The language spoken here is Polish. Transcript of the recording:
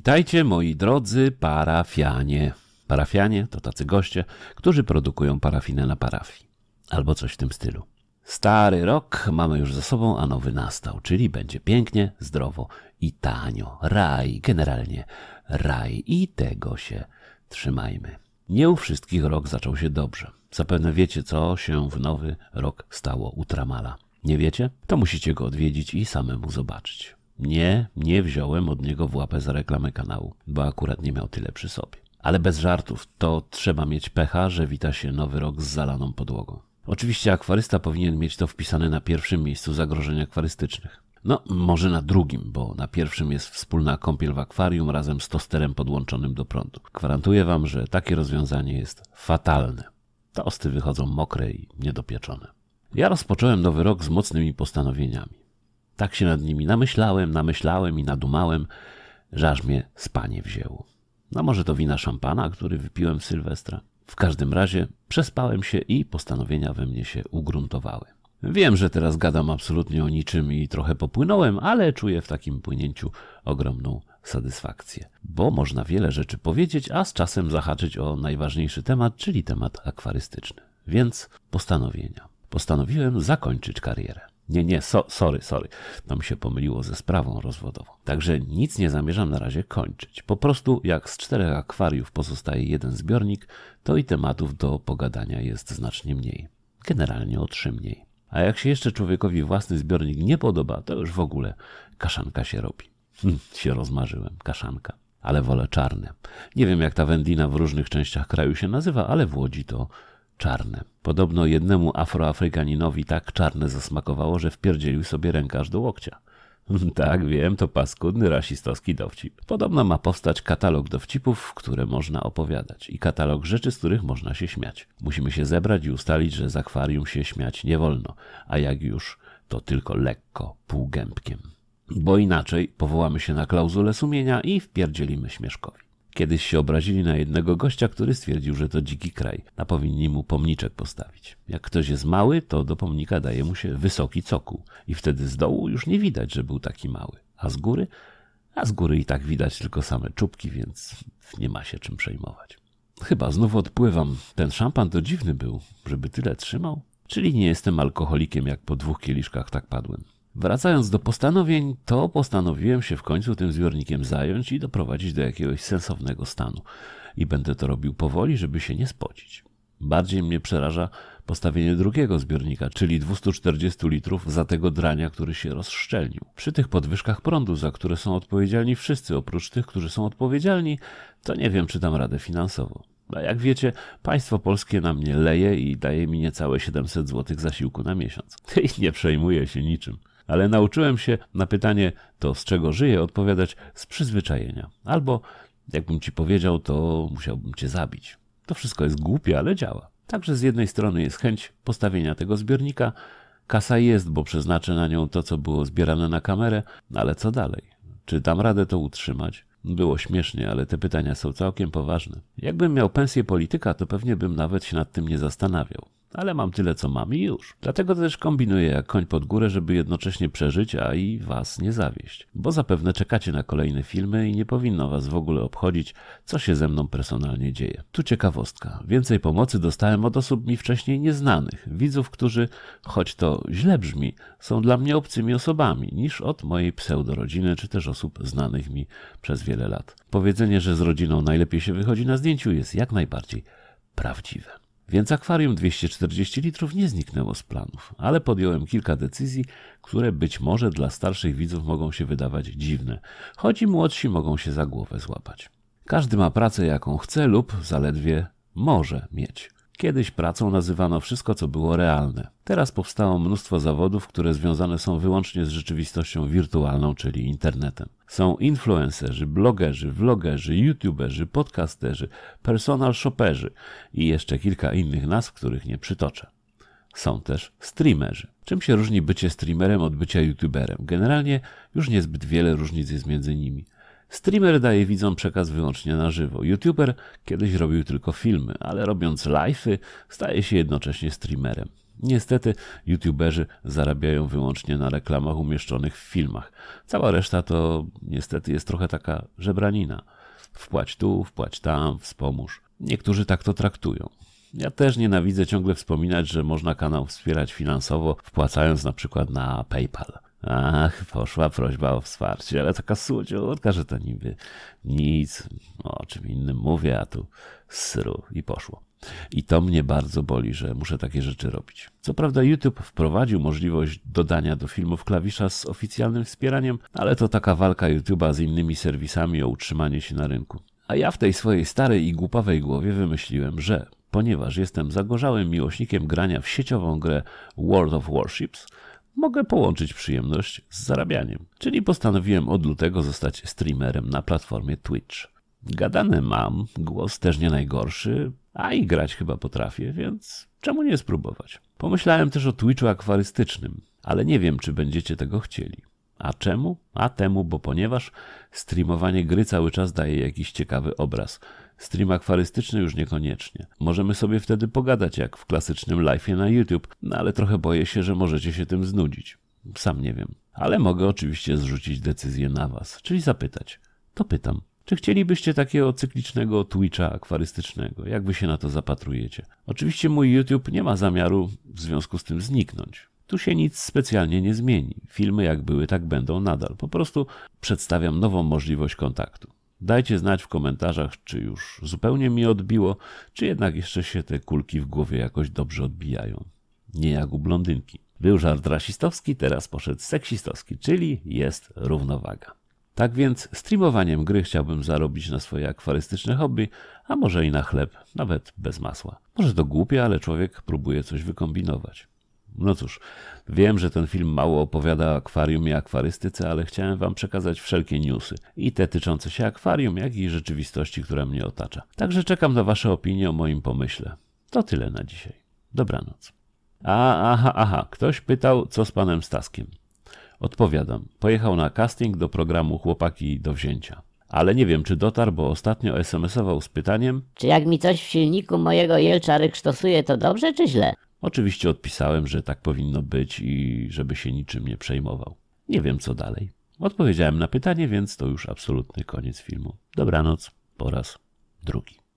Witajcie moi drodzy parafianie. Parafianie to tacy goście, którzy produkują parafinę na parafii. Albo coś w tym stylu. Stary rok mamy już za sobą, a nowy nastał, czyli będzie pięknie, zdrowo i tanio. Raj, generalnie raj i tego się trzymajmy. Nie u wszystkich rok zaczął się dobrze. Zapewne wiecie, co się w nowy rok stało u Tramala. Nie wiecie? To musicie go odwiedzić i samemu zobaczyć. Nie, nie wziąłem od niego w łapę za reklamę kanału, bo akurat nie miał tyle przy sobie. Ale bez żartów, to trzeba mieć pecha, że wita się nowy rok z zalaną podłogą. Oczywiście akwarysta powinien mieć to wpisane na pierwszym miejscu zagrożeń akwarystycznych. No, może na drugim, bo na pierwszym jest wspólna kąpiel w akwarium razem z tosterem podłączonym do prądu. Gwarantuję wam, że takie rozwiązanie jest fatalne. Tosty wychodzą mokre i niedopieczone. Ja rozpocząłem nowy rok z mocnymi postanowieniami. Tak się nad nimi namyślałem, namyślałem i nadumałem, że aż mnie spanie wzięło. No może to wina szampana, który wypiłem w Sylwestra. W każdym razie przespałem się i postanowienia we mnie się ugruntowały. Wiem, że teraz gadam absolutnie o niczym i trochę popłynąłem, ale czuję w takim płynięciu ogromną satysfakcję, bo można wiele rzeczy powiedzieć, a z czasem zahaczyć o najważniejszy temat, czyli temat akwarystyczny. Więc postanowienia. Postanowiłem zakończyć karierę. Nie, nie, so, sorry, sorry. To mi się pomyliło ze sprawą rozwodową. Także nic nie zamierzam na razie kończyć. Po prostu jak z czterech akwariów pozostaje jeden zbiornik, to i tematów do pogadania jest znacznie mniej. Generalnie o trzy mniej. A jak się jeszcze człowiekowi własny zbiornik nie podoba, to już w ogóle kaszanka się robi. Hm, się rozmarzyłem, kaszanka. Ale wolę czarne. Nie wiem jak ta wędlina w różnych częściach kraju się nazywa, ale w Łodzi to czarne. Podobno jednemu afroafrykaninowi tak czarne zasmakowało, że wpierdzielił sobie rękaż do łokcia. Tak, wiem, to paskudny rasistowski dowcip. Podobno ma powstać katalog dowcipów, które można opowiadać i katalog rzeczy, z których można się śmiać. Musimy się zebrać i ustalić, że z akwarium się śmiać nie wolno, a jak już, to tylko lekko, półgębkiem. Bo inaczej powołamy się na klauzulę sumienia i wpierdzielimy śmieszkowi. Kiedyś się obrazili na jednego gościa, który stwierdził, że to dziki kraj, a powinni mu pomniczek postawić. Jak ktoś jest mały, to do pomnika daje mu się wysoki cokół i wtedy z dołu już nie widać, że był taki mały, a z góry? A z góry i tak widać tylko same czubki, więc nie ma się czym przejmować. Chyba znów odpływam. Ten szampan to dziwny był, żeby tyle trzymał. Czyli nie jestem alkoholikiem, jak po dwóch kieliszkach tak padłem. Wracając do postanowień, to postanowiłem się w końcu tym zbiornikiem zająć i doprowadzić do jakiegoś sensownego stanu. I będę to robił powoli, żeby się nie spocić. Bardziej mnie przeraża postawienie drugiego zbiornika, czyli 240 litrów za tego drania, który się rozszczelnił. Przy tych podwyżkach prądu, za które są odpowiedzialni wszyscy, oprócz tych, którzy są odpowiedzialni, to nie wiem, czy dam radę finansowo. A jak wiecie, państwo polskie na mnie leje i daje mi niecałe 700 zł zasiłku na miesiąc. I nie przejmuję się niczym ale nauczyłem się na pytanie to, z czego żyję, odpowiadać z przyzwyczajenia. Albo jakbym ci powiedział, to musiałbym cię zabić. To wszystko jest głupie, ale działa. Także z jednej strony jest chęć postawienia tego zbiornika, kasa jest, bo przeznaczę na nią to, co było zbierane na kamerę, ale co dalej? Czy dam radę to utrzymać? Było śmiesznie, ale te pytania są całkiem poważne. Jakbym miał pensję polityka, to pewnie bym nawet się nad tym nie zastanawiał ale mam tyle, co mam i już. Dlatego też kombinuję jak koń pod górę, żeby jednocześnie przeżyć, a i was nie zawieść. Bo zapewne czekacie na kolejne filmy i nie powinno was w ogóle obchodzić, co się ze mną personalnie dzieje. Tu ciekawostka. Więcej pomocy dostałem od osób mi wcześniej nieznanych, widzów, którzy, choć to źle brzmi, są dla mnie obcymi osobami, niż od mojej pseudorodziny, czy też osób znanych mi przez wiele lat. Powiedzenie, że z rodziną najlepiej się wychodzi na zdjęciu jest jak najbardziej prawdziwe. Więc akwarium 240 litrów nie zniknęło z planów, ale podjąłem kilka decyzji, które być może dla starszych widzów mogą się wydawać dziwne, choć i młodsi mogą się za głowę złapać. Każdy ma pracę, jaką chce lub zaledwie może mieć. Kiedyś pracą nazywano wszystko, co było realne. Teraz powstało mnóstwo zawodów, które związane są wyłącznie z rzeczywistością wirtualną, czyli internetem. Są influencerzy, blogerzy, vlogerzy, youtuberzy, podcasterzy, personal shopperzy i jeszcze kilka innych nazw, których nie przytoczę. Są też streamerzy. Czym się różni bycie streamerem od bycia youtuberem? Generalnie już niezbyt wiele różnic jest między nimi. Streamer daje widzom przekaz wyłącznie na żywo. YouTuber kiedyś robił tylko filmy, ale robiąc live'y staje się jednocześnie streamerem. Niestety, youtuberzy zarabiają wyłącznie na reklamach umieszczonych w filmach. Cała reszta to niestety jest trochę taka żebranina. Wpłać tu, wpłać tam, wspomóż. Niektórzy tak to traktują. Ja też nienawidzę ciągle wspominać, że można kanał wspierać finansowo, wpłacając na przykład na PayPal. Ach, poszła prośba o wsparcie, ale taka słodziutka, że to niby nic. O czym innym mówię, a tu sru i poszło. I to mnie bardzo boli, że muszę takie rzeczy robić. Co prawda, YouTube wprowadził możliwość dodania do filmów klawisza z oficjalnym wspieraniem, ale to taka walka YouTube'a z innymi serwisami o utrzymanie się na rynku. A ja w tej swojej starej i głupawej głowie wymyśliłem, że ponieważ jestem zagorzałym miłośnikiem grania w sieciową grę World of Warships, mogę połączyć przyjemność z zarabianiem. Czyli postanowiłem od lutego zostać streamerem na platformie Twitch. Gadane mam, głos też nie najgorszy, a i grać chyba potrafię, więc czemu nie spróbować? Pomyślałem też o Twitchu akwarystycznym, ale nie wiem, czy będziecie tego chcieli. A czemu? A temu, bo ponieważ streamowanie gry cały czas daje jakiś ciekawy obraz. Stream akwarystyczny już niekoniecznie. Możemy sobie wtedy pogadać jak w klasycznym live'ie na YouTube, no ale trochę boję się, że możecie się tym znudzić. Sam nie wiem. Ale mogę oczywiście zrzucić decyzję na was, czyli zapytać. To pytam. Czy chcielibyście takiego cyklicznego Twitcha akwarystycznego? Jak wy się na to zapatrujecie? Oczywiście mój YouTube nie ma zamiaru w związku z tym zniknąć. Tu się nic specjalnie nie zmieni. Filmy jak były, tak będą nadal. Po prostu przedstawiam nową możliwość kontaktu. Dajcie znać w komentarzach, czy już zupełnie mi odbiło, czy jednak jeszcze się te kulki w głowie jakoś dobrze odbijają. Nie jak u blondynki. Był żart rasistowski, teraz poszedł seksistowski, czyli jest równowaga. Tak więc streamowaniem gry chciałbym zarobić na swoje akwarystyczne hobby, a może i na chleb, nawet bez masła. Może to głupie, ale człowiek próbuje coś wykombinować. No cóż, wiem, że ten film mało opowiada o akwarium i akwarystyce, ale chciałem wam przekazać wszelkie newsy. I te tyczące się akwarium, jak i rzeczywistości, która mnie otacza. Także czekam na wasze opinie o moim pomyśle. To tyle na dzisiaj. Dobranoc. A, aha, aha, ktoś pytał, co z panem Staskiem. Odpowiadam. Pojechał na casting do programu Chłopaki do wzięcia. Ale nie wiem, czy dotarł, bo ostatnio smsował z pytaniem Czy jak mi coś w silniku mojego Jelcza stosuje to dobrze czy źle? Oczywiście odpisałem, że tak powinno być i żeby się niczym nie przejmował. Nie wiem co dalej. Odpowiedziałem na pytanie, więc to już absolutny koniec filmu. Dobranoc po raz drugi.